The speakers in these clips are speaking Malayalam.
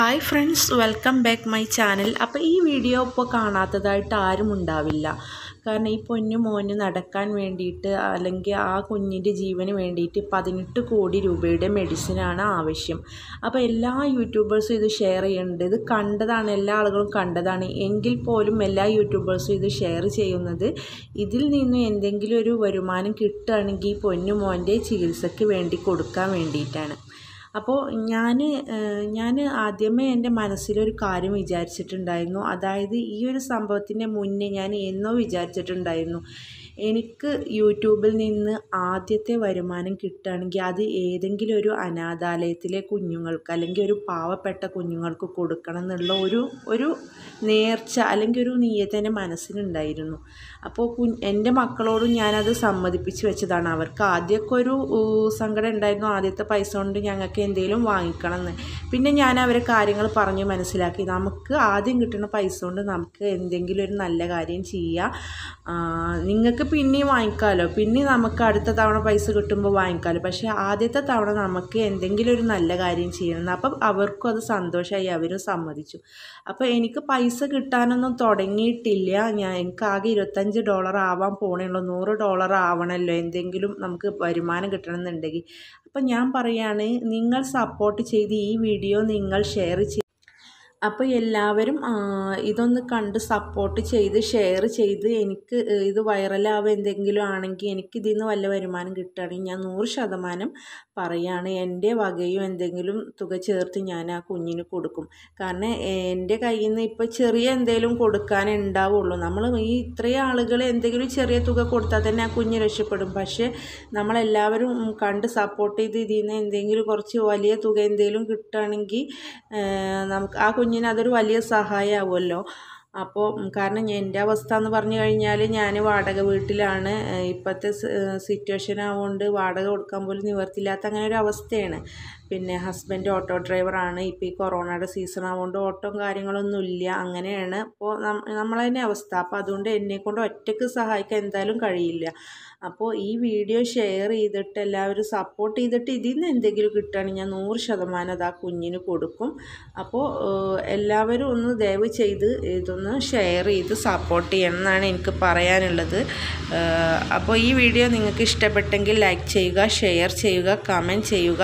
hi friends welcome back my channel അപ്പോൾ ഈ വീഡിയോ ഇപ്പോൾ കാണാത്തതായിട്ട് ആരും ഉണ്ടാവില്ല കാരണം ഈ പൊന്നു മോന് നടക്കാൻ വേണ്ടിയിട്ട് അല്ലെങ്കിൽ ആ കുഞ്ഞിൻ്റെ ജീവന് വേണ്ടിയിട്ട് പതിനെട്ട് കോടി രൂപയുടെ മെഡിസിനാണ് ആവശ്യം അപ്പോൾ എല്ലാ യൂട്യൂബേഴ്സും ഇത് ഷെയർ ചെയ്യുന്നുണ്ട് ഇത് കണ്ടതാണ് എല്ലാ ആളുകളും കണ്ടതാണ് എങ്കിൽ പോലും എല്ലാ യൂട്യൂബേഴ്സും ഇത് ഷെയർ ചെയ്യുന്നത് ഇതിൽ നിന്ന് എന്തെങ്കിലും ഒരു വരുമാനം കിട്ടുകയാണെങ്കിൽ പൊന്നു മോൻ്റെ ചികിത്സയ്ക്ക് വേണ്ടി കൊടുക്കാൻ വേണ്ടിയിട്ടാണ് അപ്പോൾ ഞാൻ ഞാൻ ആദ്യമേ എൻ്റെ മനസ്സിലൊരു കാര്യം വിചാരിച്ചിട്ടുണ്ടായിരുന്നു അതായത് ഈ ഒരു സംഭവത്തിൻ്റെ മുന്നേ ഞാൻ എന്നോ വിചാരിച്ചിട്ടുണ്ടായിരുന്നു എനിക്ക് യൂട്യൂബിൽ നിന്ന് ആദ്യത്തെ വരുമാനം കിട്ടുകയാണെങ്കിൽ അത് ഏതെങ്കിലും ഒരു അനാഥാലയത്തിലെ കുഞ്ഞുങ്ങൾക്ക് അല്ലെങ്കിൽ ഒരു പാവപ്പെട്ട കുഞ്ഞുങ്ങൾക്ക് കൊടുക്കണം എന്നുള്ള ഒരു ഒരു നേർച്ച അല്ലെങ്കിൽ ഒരു നീയത്ത് എൻ്റെ മനസ്സിലുണ്ടായിരുന്നു അപ്പോൾ കു എൻ്റെ മക്കളോടും ഞാനത് സമ്മതിപ്പിച്ച് വെച്ചതാണ് അവർക്ക് ആദ്യമൊക്കെ ഒരു സങ്കടം ഉണ്ടായിരുന്നു ആദ്യത്തെ പൈസ കൊണ്ട് ഞങ്ങൾക്ക് എന്തെങ്കിലും വാങ്ങിക്കണം എന്ന് പിന്നെ ഞാൻ അവരെ കാര്യങ്ങൾ പറഞ്ഞ് മനസ്സിലാക്കി നമുക്ക് ആദ്യം കിട്ടുന്ന പൈസ കൊണ്ട് നമുക്ക് എന്തെങ്കിലും ഒരു നല്ല കാര്യം ചെയ്യാം നിങ്ങൾക്ക് പിന്നെയും വാങ്ങിക്കാമല്ലോ പിന്നെ നമുക്ക് അടുത്ത തവണ പൈസ കിട്ടുമ്പോൾ വാങ്ങിക്കാമല്ലോ പക്ഷേ ആദ്യത്തെ തവണ നമുക്ക് എന്തെങ്കിലും ഒരു നല്ല കാര്യം ചെയ്യണം അപ്പം അവർക്കും അത് സന്തോഷമായി അവരും സമ്മതിച്ചു അപ്പോൾ എനിക്ക് പൈസ കിട്ടാനൊന്നും തുടങ്ങിയിട്ടില്ല ഞാൻ എനിക്ക് ആകെ ഇരുപത്തഞ്ച് ഡോളർ ആവാൻ പോണേയുള്ളൂ നൂറ് ഡോളർ ആവണമല്ലോ എന്തെങ്കിലും നമുക്ക് വരുമാനം കിട്ടണമെന്നുണ്ടെങ്കിൽ അപ്പം ഞാൻ പറയുകയാണ് നിങ്ങൾ സപ്പോർട്ട് ചെയ്ത് ഈ വീഡിയോ നിങ്ങൾ ഷെയർ ചെയ്ത് അപ്പോൾ എല്ലാവരും ഇതൊന്ന് കണ്ട് സപ്പോർട്ട് ചെയ്ത് ഷെയർ ചെയ്ത് എനിക്ക് ഇത് വൈറലാവുക എന്തെങ്കിലും ആണെങ്കിൽ എനിക്ക് ഇതിൽ നിന്ന് വല്ല വരുമാനം കിട്ടുകയാണെങ്കിൽ ഞാൻ നൂറ് ശതമാനം പറയുകയാണ് എൻ്റെ വകയും എന്തെങ്കിലും തുക ചേർത്ത് ഞാൻ ആ കുഞ്ഞിന് കൊടുക്കും കാരണം എൻ്റെ കയ്യിൽ നിന്ന് ഇപ്പോൾ ചെറിയ എന്തെങ്കിലും കൊടുക്കാനുണ്ടാവുള്ളൂ നമ്മൾ ഈ ഇത്രയും ആളുകൾ എന്തെങ്കിലും ചെറിയ തുക കൊടുത്താൽ തന്നെ ആ കുഞ്ഞ് രക്ഷപ്പെടും പക്ഷേ നമ്മളെല്ലാവരും കണ്ട് സപ്പോർട്ട് ചെയ്ത് ഇതിൽ നിന്ന് എന്തെങ്കിലും കുറച്ച് വലിയ തുക എന്തെങ്കിലും കിട്ടുകയാണെങ്കിൽ നമുക്ക് ആ കുഞ്ഞിന് അതൊരു വലിയ സഹായമാവുമല്ലോ അപ്പോൾ കാരണം എൻ്റെ അവസ്ഥ എന്ന് പറഞ്ഞു കഴിഞ്ഞാൽ ഞാൻ വാടക വീട്ടിലാണ് ഇപ്പോഴത്തെ സിറ്റുവേഷൻ ആവുകൊണ്ട് വാടക കൊടുക്കാൻ പോലും നിവർത്തില്ലാത്ത അങ്ങനെ ഒരു അവസ്ഥയാണ് പിന്നെ ഹസ്ബൻഡ് ഓട്ടോ ഡ്രൈവറാണ് ഇപ്പം ഈ കൊറോണയുടെ സീസൺ ആയതുകൊണ്ട് ഓട്ടോ കാര്യങ്ങളൊന്നും ഇല്ല അങ്ങനെയാണ് അപ്പോൾ നമ്മൾ തന്നെ അവസ്ഥ അപ്പോൾ അതുകൊണ്ട് എന്നെക്കൊണ്ട് ഒറ്റയ്ക്ക് സഹായിക്കാൻ എന്തായാലും കഴിയില്ല അപ്പോൾ ഈ വീഡിയോ ഷെയർ ചെയ്തിട്ട് എല്ലാവരും സപ്പോർട്ട് ചെയ്തിട്ട് ഇതിൽ നിന്ന് എന്തെങ്കിലും കിട്ടുകയാണെങ്കിൽ ഞാൻ നൂറ് ശതമാനം അത് ആ കുഞ്ഞിന് കൊടുക്കും അപ്പോൾ എല്ലാവരും ഒന്ന് ദയവ് ചെയ്ത് ഇതൊന്ന് ഷെയർ ചെയ്ത് സപ്പോർട്ട് ചെയ്യണം എന്നാണ് എനിക്ക് പറയാനുള്ളത് അപ്പോൾ ഈ വീഡിയോ നിങ്ങൾക്ക് ഇഷ്ടപ്പെട്ടെങ്കിൽ ലൈക്ക് ചെയ്യുക ഷെയർ ചെയ്യുക കമൻറ്റ് ചെയ്യുക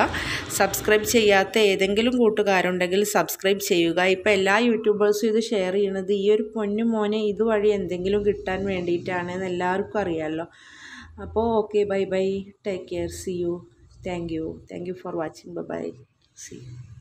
സബ് സബ്സ്ക്രൈബ് ചെയ്യാത്ത ഏതെങ്കിലും കൂട്ടുകാരുണ്ടെങ്കിൽ സബ്സ്ക്രൈബ് ചെയ്യുക ഇപ്പം എല്ലാ യൂട്യൂബേഴ്സും ഇത് ഷെയർ ചെയ്യണത് ഈ ഒരു പൊന്നു മോനെ ഇതുവഴി എന്തെങ്കിലും കിട്ടാൻ വേണ്ടിയിട്ടാണെന്ന് എല്ലാവർക്കും അറിയാമല്ലോ അപ്പോൾ okay bye bye take care see you thank you thank you for watching bye bye see U